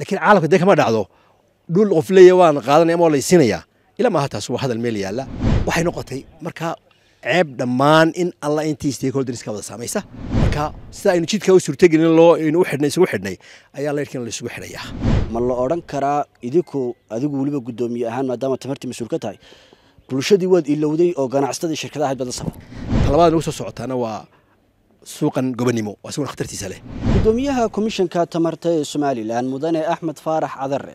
lakiin caalamka dee kama dhacdo dhul qof leeya waan qaadanaya ama waa ila maaha taas waa hadal meel yaalla waxay noqotay markaa ceeb dhammaan in alla intii stakeholders wada saamaysa marka sida aynu jidkaa u suurtagelin loo aynu u xidhnay isugu xidhnay ayaa leerkiina la xidhayaa ma la odhan karaa idinku adigu weliba guddoomiye ahaan maadaama tamartii mas-uul ka tahay bulshadii waad ilowday oo ganacsatada shirkadaha hadbaad la ugu soo socotaana waa suuqan gobanimo waa isaguna khatartiisa leh gudoomiyaha komishanka tamarta ee somalilan mudane axmed faarax cadare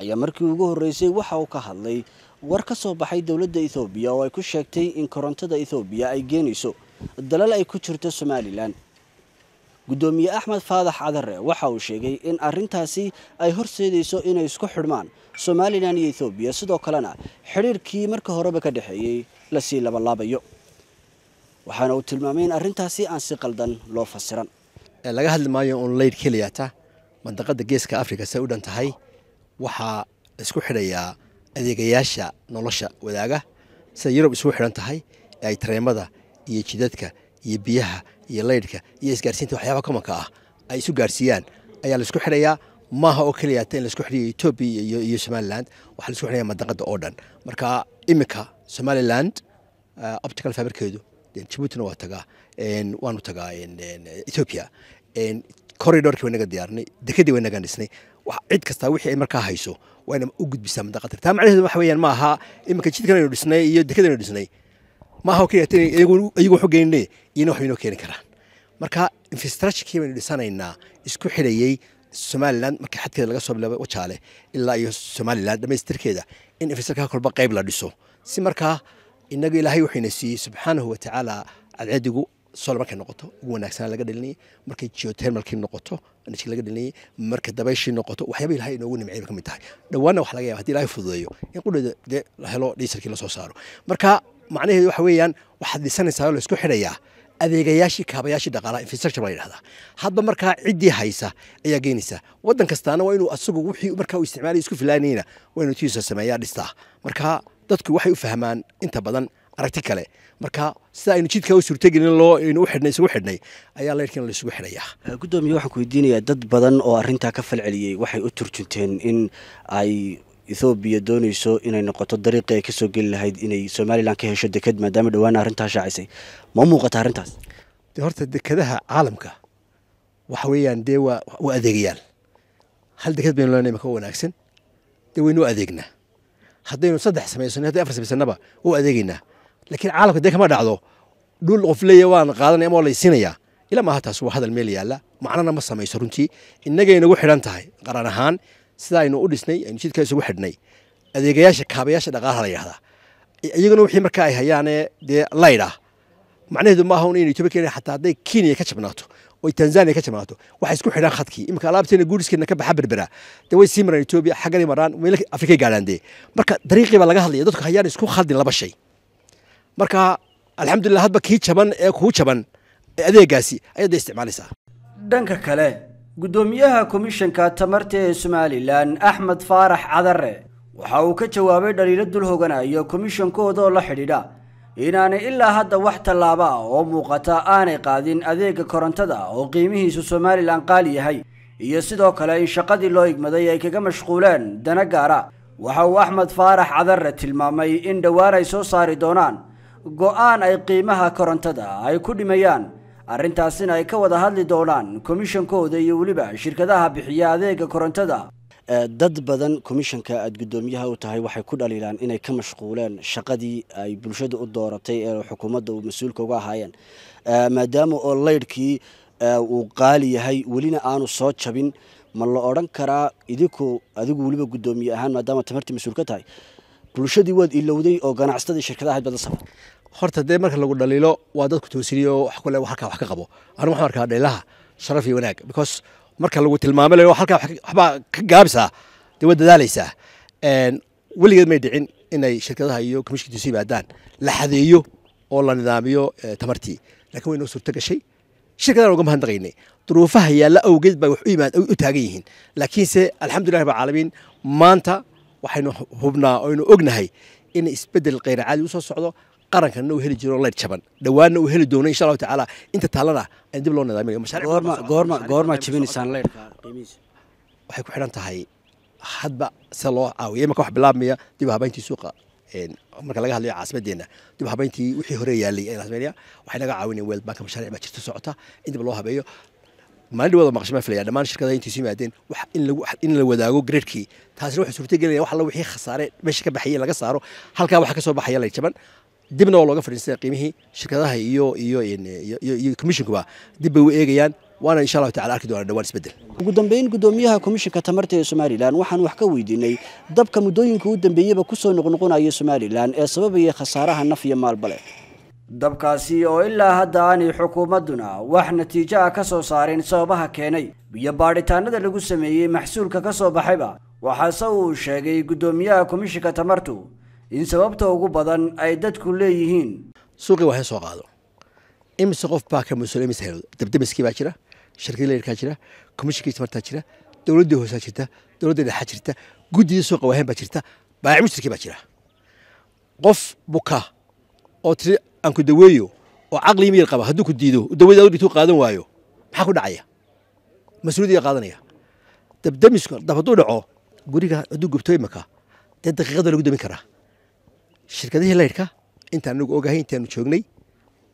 ayaa markii ugu horreysay waxa uu ka hadlay war ka soo baxay dowladda ethoobiya oo ay ku sheegtay in korontada ethoobiya ay geenayso dalal ay ku jirto somalilan guddoomiye axmed faadax cadare waxa uu sheegay in arrintaasi ay horseedayso inay isku xidhmaan somalilan iyo ethoobiya sidoo kalena xidhiirkii marka horeba ka dhexeeyey lasii labalaabayo waxaana uu tilmaamay in arintaasi aan si qaldan loo fasiran laga hadli maayo un leyd keliyaata geeska africa say u dhan tahay waxaa isku xidhayaa adeegayaasha nolosha wadaaga siday yurub isugu xidhan tahay ee ay tareemada iyo jidadka iyo biyaha iyo leydhka iyo isgaarsiinta waxyaaba kamanka ah ay isu gaarsiiyaan ayaa laisku xidhayaa maaha oo keliyaata in laisku xidhayo etoobiya iyo somalilan waxaa laisku xidhaya mandaqada oo dhan marka iminka somalilan optical faberkeedu jibuutina waa tagaa waanu tagaa ethoobia corridorkii waynaga diyaarnay dekadii waynaga dhisnay cid kastaa wixii ay markaa hayso waa u gudbisaa muddo taa macnaheedu waxa weeyaan ma aha iminka jidkan aynu dhisnay iyo dekada aynu dhisnay ma aha iyagu waxu geynne iyana waxba inoo keeni karaan marka infrastructurekii baynu dhisanaynaa isku xidhayey somaliland marka xadkeeda laga soo bilaabo wajaale ilaa iyo somaliland dhammaystirkeeda in infrastructure kolba qayb la dhiso si markaa inaga ilaahay waxayna siiyey subxaanahu watacaala cadceedigu solar markay noqoto ugu wanaagsanaa laga dhalinayay markay geotermalkii noqoto energy laga dhalinayay marka dabayshii noqoto waxyaaba ilahay inoogu nimcayba ka mid tahay dhowaanna waxa laga yaba hadii ilahay fududeeyo in qudheeda dee la helo dhiisarkii lasoo saaro marka macnaheedu waxa weeyaan waxaad dhisanaysaa laysku xidhayaa adeegayaashii kaabayaashii dhaqaalaha infrastructure baa yidhahdaa hadba markaa ciddii haysa ayaa geenaysaa waddan kastaana waa inuu asagu wixii markaa uu isticmaalaya isku filaanayna waa inuu tiisa sameeyaa dhistaa markaa dadku waxay u fahmaan inta badan aragti kale marka sida aynu jidkaa u suurtagelin xidhnay ayaa leyrkan la isugu xidhayaa waxaan ku weydiinayaa dad badan oo arintaa ka falceliyey waxay u turjunteen in ay ethoobiya doonayso inay noqoto dariiqii ay kasoo geli lahayd inay somalilan ka hesho deked maadaama dhawaana arrintaa shaacisay ma muuqata arrintaas de horta dekadaha caalamka waxa weeyaan dee waa adeegayaal hal deked baynu leenay maka wanaagsan dee waynu adeegnaa hadaynu saddex samaysano haday afar samaysannaba wou adeegaynaa laakiin caalamka dee kama dhacdo dhul qof leeya waan qaadanaya ama waa laysiinayaa ila taas waa hadal meel yaalla macnana ma samayso runtii innagay nagu xidhan tahay qaran ahaan sida aynu u dhisnay aynu jidkaa isugu xidhnay adeegayaasha kaabayaasha dhaqaalaha la yidhahdaa iyaguna wixii markaa ay hayaanee dee laydha macnaheedu maaha un in etoobiya xataa hadday kenya ka jabnaato oy tanzania ka jamaato waxay isku xidhaan khadkii iminka alaabteena guuriskeena ka baxa berbera dee way sii maraan etoobiya xaggani maraan meelo afrikay gaadhaan dee marka dariiqii baa laga hadlaya dadku hayaan isku khaldin laba shay marka alxamdulillah hadba kii jaban ee kuu jaban adeegaasi ayaad isticmaalaysaa dhanka kale guddoomiyaha komishanka tamarta ee somalilan axmed faarax cadare waxa uu ka jawaabay dhaliilo dul hoganayo komishankoodoo la xidhiidha inaanay ilaa hadda wax tallaaba oo muuqata aanay qaadin adeegga korontada oo qiimihiisu somalilan qaali yahay iyo sidoo kale in shaqadii loo igmaday ay kaga mashquuleen dana gaara waxa uu axmed faarax cadarre tilmaamay in dhowaan ay soo saari doonaan go'aan ay qiimaha korontada ay ku dhimayaan arrintaasina ay ka wada hadli doonaan komishankooda iyo weliba shirkadaha bixiya adeega korontada dad badan komishanka aad guddoomiyaha u tahay waxay ku dhaliilaan inay ka mashquuleen shaqadii ay bulshada u dooratay ee xukuumadda uu mas-uulka uga ahaayeen maadaama oo laydhkii uu qaali yahay welina aanu soo jabin ma la odhan karaa idinku adigu weliba guddoomiye ahaan maadaama tamartii mas-uul ka tahay bulshadii waad ilowday oo ganacsatadii shirkadaha hadbaad la sabta horta dee marka lagu dhaliilo waa dadku toosiniyo wax kule halkaa wax ka qabo anigu waxaan arkaa dhalilaha sharaf iyo wanaag because marka lagu tilmaamay halkaa waxbaa ka gaabisaa dee waa dadaalaysaa weligeed may dhicin inay shirkadaha iyo commishinkiisu yimaadaan la xadeeyo oo la nidaamiyo tamartii lakin way noo suurto gashay shirkadaan uga mahadnaqaynay duruufaha yaalla awgeed bay wax u taagan yihiin laakiinse alxamdulillahi rabcaalamiin maanta waxaynu hubnaa oynu ognahay in isbedel kheyracaadi u soo socdo qarankanna uu heli jiro leyd jaban dhowaanna uu heli doono insha allahu tacaala inta taalana an dib loo nidaamiywaxay ku xidhan tahay hadba se loo caawiya imanka wax bilaabmaya dib habayntii suuqa marka laga hadlayo caasimadeenna dib habayntii wixii hore yaalay tasmania waxay naga caawinayen weel banka mashaaric baa jirta socota in dib loo habeeyo maalin dhawada maqashmaan filaya dhammaan shirkadaha intay soo yimaadeen wax in lagu in la wadaago greedkii taasina waxay suurtagelinayaan wax alla wixii khasaare meesha ka baxayeen laga saaro halkaa waxa ka soo baxaya lay jaban dibna waa looga fadhiistaya qiimihii shirkadaha iyo iyo iyo komishinkuba dib bay u eegayaan waana insha allahu tacala arki doonaa dhawaan isbedel ugu dambeyn guddoomiyaha komishinka tamarta ee somalilan waxaan wax ka weydiinay dabka muddooyinka u dambeeyaba kusoo noqnoqonaya somalilan ee sababaya khasaaraha naf iyo maalbale dabkaasi oo ilaa hadda aanay xukuumadduna wax natiijo ah ka soo saarin sababaha keenay iyo baadhitaanada lagu sameeyey maxsuulka ka soo baxayba waxaase uu sheegay guddoomiyaha komishinka tamartu in sababta ugu badan ay dadku leeyihiin suuqii waxay soo qaado imise qof baa ka musulimis helo dabdemiskii baa jira shirkadii leerkaa jira komishinkii tabartaa jira dowladdii hoosaa jirta dowladdii dhexaa jirta guddidii suuqa wahayn baa jirta baayac baa jira qof buka oo tiri aan ku daweeyo oo caqli miyir qaba hadduu ku diido dawadaa dhigtuu qaadan waayo maxaa ku dhacaya mas-uuliyaddiga qaadanaya dabdemisku dab hadduu dhaco guriga hadduu gubto imaka dee daqiiqada lagu damin karaa shirkadihii laydhka inta anagu ogahay intaanu joognay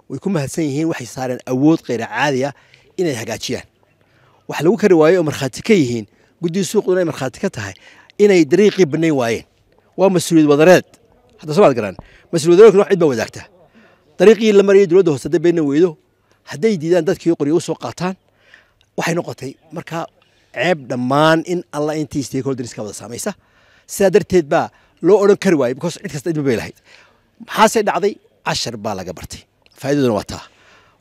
way ku mahadsan yihiin waxay saareen awood kheyra caadi ah inay hagaajiyaan wax lagu kari waayo oo markhaati ka yihiin guddii suuqdu inay markhaati ka tahay inay dariiqii banayn waayeen waa mas-uuliyad wadareed hadda somaad garaan mas-uuliyad wadareedkuna wax cid baa wadaagtaa dariiqii la marayay dowladda hoose hadday beenna weydo hadday diidaan dadkii qoryo u soo qaataan waxay noqotay markaa ceeb dhammaan in alla intiis teekoldariska wada saamaysa sidaa darteed baa loo odhan kari waayo because cid kasta idmabay lahayd maxaase dhacday cashar baa laga bartay faaidaduna waa taa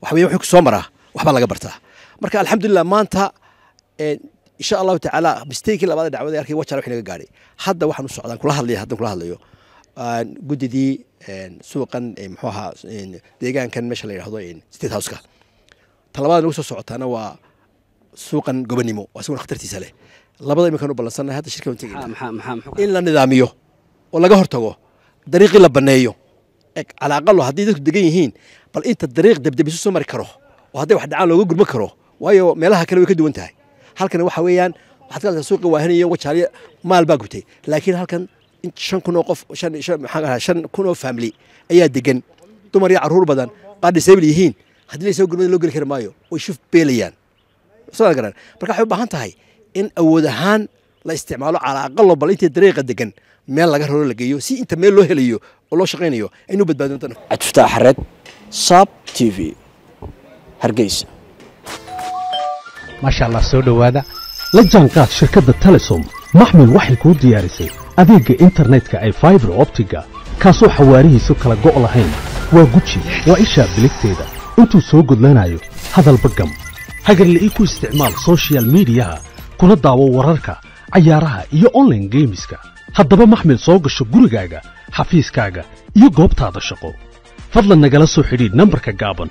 waxa wuxuu kusoo maraa waxbaa laga bartaa marka alxamdulilah maanta insha allahu tacaala mistakii labaad dacwada arkay wajala wixii naga gaadhay hadda waxaan u kula hadlaya haddan kula hadlayo guddidii suuqan muxuu ahaa deegaankan meesha la yidhahdo state houseka talabaad nagu soo socotaana waa suuqan gobanimo waa isaguna khatartiisa leh labada iminkaan u ballansannahay hadda shirka in la nidaamiyo oo laga hortago dariiqii la baneeyo calaqalo hadday dadku degan yihiin bal inta dariiq debdeb isu soo mari karo oo hadday wax dhacaan looga gurma karo waayo meelaha kale way ka duwan tahay halkan waxa weeyaan waxaad ka aragtaa suuqa waahinayo wajaaliya maal baa gubtay laakiin halkan shan kun oo qof shan kun oo family ayaa degan dumar iyo carruur badan qaar disaable yihiin haddii laysoo gurmada loo geli kari maayo way shuf beelayaan marka waxay u baahan tahay in awood ahaan la isticmaalo calaaqalo bal inta dariiqa degan meel laga raro la geeyo si inta meel loo helayo oo loo shaqaynayo aynu badbaadin doonto xareed sab t v hargeysa maasha allah soo dhowaada la jaanqaad shirkadda telesom maxmil waxay kuu diyaarisay adeegga internetka ee faibar optiga kaasoo xawaarihiisu kala go' lahayn waa guji waa ishaa biligteeda intuu soo gudlanaayo hadalba gam hagarla ii ku isticmaal sochial miidiyaha kuna daawo wararka cayaaraha iyo online geemiska haddaba maxmil soo gasho gurigaaga xafiiskaaga iyo goobtaada shaqo fadlan nagala soo xidhiidh nambarka gaaban